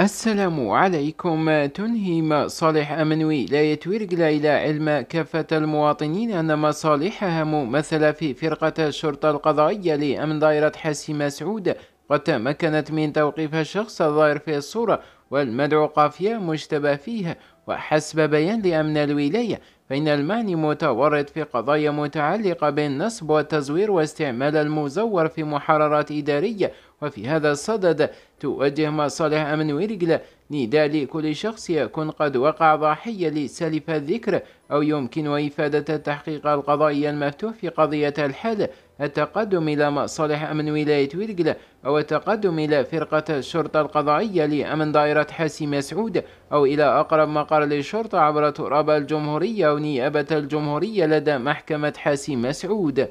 السلام عليكم تنهي مصالح أمنوي لا ويرغلا إلى علم كافة المواطنين أن مصالحها ممثلة في فرقة الشرطة القضائية لأمن دائرة حسي مسعود قد تمكنت من توقيف الشخص الظاهر في الصورة والمدعو قافية مشتبه فيها وحسب بيان لأمن الولاية فإن المعني متورط في قضايا متعلقة بالنصب والتزوير واستعمال المزور في محررات إدارية وفي هذا الصدد توجه مصالح أمن ورجلة نداء لكل شخص يكون قد وقع ضحية لسلف الذكر أو يمكن إفادة التحقيق القضائي المفتوح في قضية الحل التقدم إلى مصالح أمن ولاية ورجلة أو التقدم إلى فرقة الشرطة القضائية لأمن دائرة حاسي مسعود أو إلى أقرب مقر للشرطة عبر تراب الجمهورية أو نيابة الجمهورية لدى محكمة حاسي مسعود